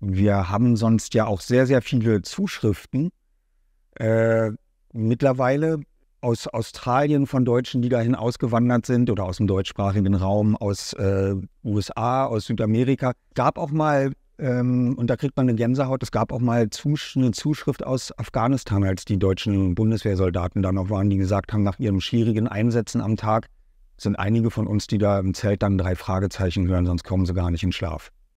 Wir haben sonst ja auch sehr, sehr viele Zuschriften äh, mittlerweile aus Australien von Deutschen, die dahin ausgewandert sind oder aus dem deutschsprachigen Raum, aus äh, USA, aus Südamerika. Gab auch mal, ähm, und da kriegt man eine Gänsehaut, es gab auch mal Zus eine Zuschrift aus Afghanistan, als die deutschen Bundeswehrsoldaten da noch waren, die gesagt haben, nach ihren schwierigen Einsätzen am Tag sind einige von uns, die da im Zelt dann drei Fragezeichen hören, sonst kommen sie gar nicht in Schlaf.